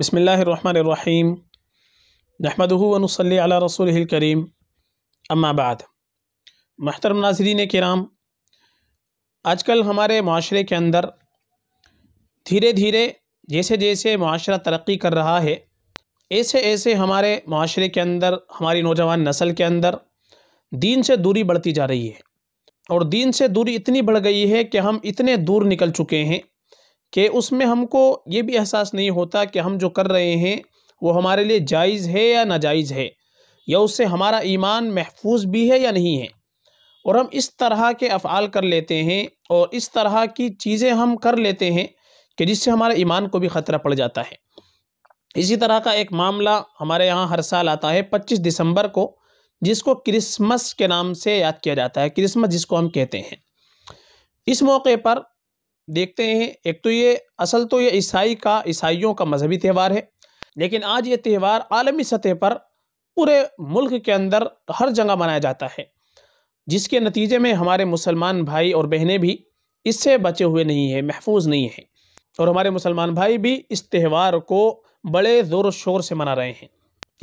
बसमीम नहमदनसली रसूल करीम अम्माबाद महतरम नाजरीन कराम कल हमारे माशरे के अंदर धीरे धीरे जैसे जैसे माशरा तरक्की कर रहा है ऐसे ऐसे हमारे माशरे के अंदर हमारी नौजवान नस्ल के अंदर दीन से दूरी बढ़ती जा रही है और दीन से दूरी इतनी बढ़ गई है कि हम इतने दूर निकल चुके हैं कि उसमें हमको ये भी एहसास नहीं होता कि हम जो कर रहे हैं वो हमारे लिए जायज़ है या नाजायज़ है या उससे हमारा ईमान महफूज भी है या नहीं है और हम इस तरह के अफ़ाल कर लेते हैं और इस तरह की चीज़ें हम कर लेते हैं कि जिससे हमारे ईमान को भी ख़तरा पड़ जाता है इसी तरह का एक मामला हमारे यहाँ हर साल आता है पच्चीस दिसंबर को जिसको क्रिसमस के नाम से याद किया जाता है क्रिसमस जिसको हम कहते हैं इस मौके पर देखते हैं एक तो ये असल तो ये ईसाई का ईसाइयों का मजहबी त्यौहार है लेकिन आज ये त्यौहार आलमी सतह पर पूरे मुल्क के अंदर हर जगह मनाया जाता है जिसके नतीजे में हमारे मुसलमान भाई और बहनें भी इससे बचे हुए नहीं हैं महफूज नहीं हैं और हमारे मुसलमान भाई भी इस त्यौहार को बड़े ज़ोर शोर से मना रहे हैं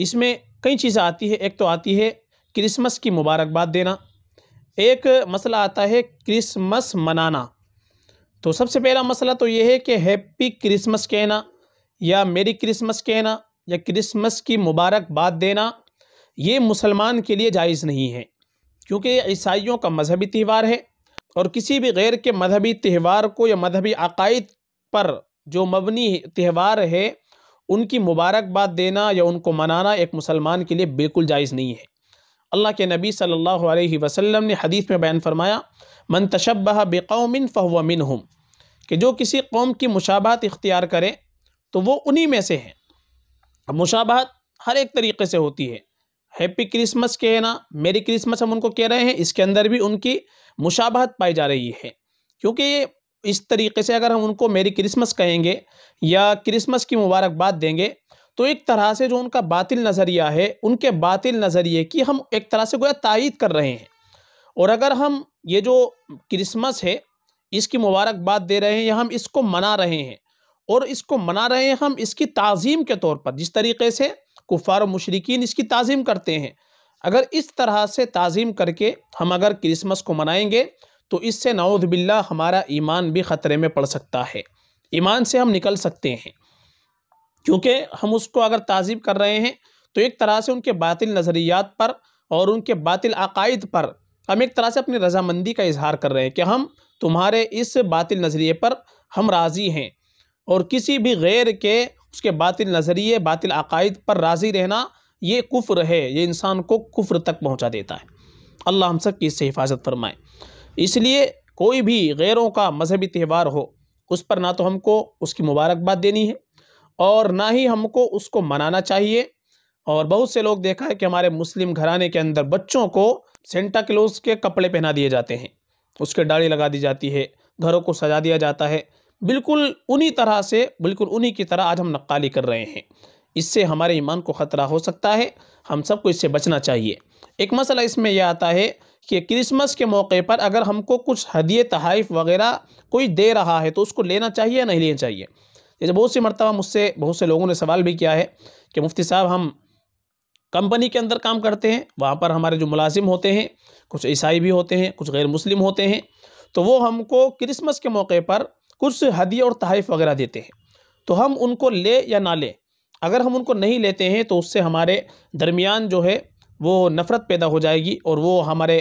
इसमें कई चीज़ें आती है एक तो आती है क्रिसमस की मुबारकबाद देना एक मसला आता है क्रिसमस मनाना तो सबसे पहला मसला तो ये है कि हैप्पी क्रिसमस कहना या मेरी क्रिसमस कहना या क्रिसमस की मुबारकबाद देना ये मुसलमान के लिए जायज़ नहीं है क्योंकि ये ईसाइयों का मजहबी त्यौहार है और किसी भी गैर के मजहबी त्यौहार को या मजहबी अकायद पर जो मबनी त्यौहार है उनकी मुबारकबाद देना या उनको मनाना एक मुसलमान के लिए बिल्कुल जायज़ नहीं है अल्लाह के नबी सल्लल्लाहु अलैहि वसल्लम ने हदीस में बयान फरमाया मन तशबह बेकौमिन फ़हुआ हम कि जो किसी कौम की मुशाबात इख्तियार करे तो वो उन्हीं में से है मुशाबात हर एक तरीके से होती है हैप्पी क्रिसमस के है ना मेरी क्रिसमस हम उनको कह रहे हैं इसके अंदर भी उनकी मुशाबात पाई जा रही है क्योंकि ये इस तरीके से अगर हम उनको मेरी क्रिसमस कहेंगे या क्रिसमस की मुबारकबाद देंगे तो एक तरह से जो उनका बातिल नज़रिया है उनके बातिल नज़रिए की हम एक तरह से गोया तायद कर रहे हैं और अगर हम ये जो क्रिसमस है इसकी मुबारकबाद दे रहे हैं या हम इसको मना रहे हैं और इसको मना रहे हैं हम इसकी तज़ीम के तौर पर जिस तरीके से कुफ़ार मशरकिन इसकी तज़ीम करते हैं अगर इस तरह से तज़ीम करके हम अगर क्रिसमस को मनाएंगे तो इससे नाउदबिल्ला हमारा ईमान भी ख़तरे में पड़ सकता है ईमान से हम निकल सकते हैं क्योंकि हम उसको अगर तहजीब कर रहे हैं तो एक तरह से उनके बातिल नज़रियात पर और उनके बातिल अकायद पर हम एक तरह से अपनी रजामंदी का इजहार कर रहे हैं कि हम तुम्हारे इस बातिल नज़रिए पर हम राज़ी हैं और किसी भी गैर के उसके बातिल नज़रिए बातिल अकायद पर राज़ी रहना ये कुफ्र है ये इंसान को कुफ्र तक पहुँचा देता है अल्लाह हम सब की इससे हिफाजत फरमाए इसलिए कोई भी गैरों का मजहबी त्यौहार हो उस पर ना तो हमको उसकी मुबारकबाद देनी है और ना ही हमको उसको मनाना चाहिए और बहुत से लोग देखा है कि हमारे मुस्लिम घराने के अंदर बच्चों को सेंटा क्लोज के कपड़े पहना दिए जाते हैं उसके डाढ़ी लगा दी जाती है घरों को सजा दिया जाता है बिल्कुल उन्हीं तरह से बिल्कुल उन्हीं की तरह आज हम नक्काली कर रहे हैं इससे हमारे ईमान को ख़तरा हो सकता है हम सबको इससे बचना चाहिए एक मसला इसमें यह आता है कि क्रिसमस के मौके पर अगर हमको कुछ हदिये तहाइफ वगैरह कोई दे रहा है तो उसको लेना चाहिए या नहीं लेना चाहिए जैसे बहुत सी मरतबा मुझसे बहुत से लोगों ने सवाल भी किया है कि मुफ्ती साहब हम कंपनी के अंदर काम करते हैं वहाँ पर हमारे जो मुलाजिम होते हैं कुछ ईसाई भी होते हैं कुछ गैर मुस्लिम होते हैं तो वो हमको क्रिसमस के मौके पर कुछ हदी और तहफ़ वगैरह देते हैं तो हम उनको ले या ना ले अगर हम उनको नहीं लेते हैं तो उससे हमारे दरमियान जो है वो नफ़रत पैदा हो जाएगी और वो हमारे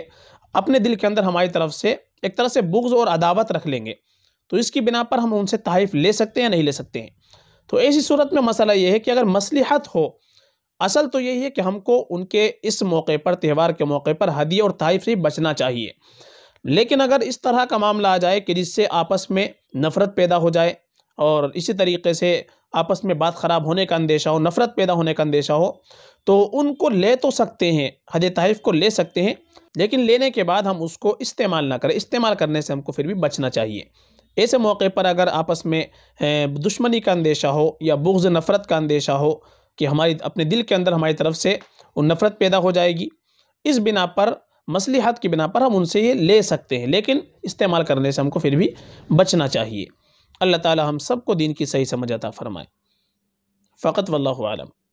अपने दिल के अंदर हमारी तरफ से एक तरह से बुग्ज़ और अदावत रख लेंगे तो इसकी बिना पर हम उनसे तहफ़ ले सकते हैं या नहीं ले सकते हैं तो ऐसी सूरत में मसला ये है कि अगर मसलहत हो असल तो यही है कि हमको उनके इस मौके पर त्यौहार के मौके पर हदी और तहफ़ से बचना चाहिए लेकिन अगर इस तरह का मामला आ जाए कि जिससे आपस में नफ़रत पैदा हो जाए और इसी तरीके से आपस में बात ख़राब होने का अंदेशा हो नफ़रत पैदा होने का अंदेशा हो तो उनको ले तो सकते हैं हज तहफ़ को ले सकते हैं लेकिन लेने के बाद हम उसको इस्तेमाल ना करें इस्तेमाल करने से हमको फिर भी बचना चाहिए ऐसे मौके पर अगर आपस में दुश्मनी का अंदेशा हो या बुग्ज़ नफ़रत का अंदेशा हो कि हमारी अपने दिल के अंदर हमारी तरफ से नफ़रत पैदा हो जाएगी इस बिना पर मसलहत की बिना पर हम उनसे ये ले सकते हैं लेकिन इस्तेमाल करने से हमको फिर भी बचना चाहिए अल्लाह ताला हम सबको दीन की सही समझ अता फ़रमाए फ़कत वल्लम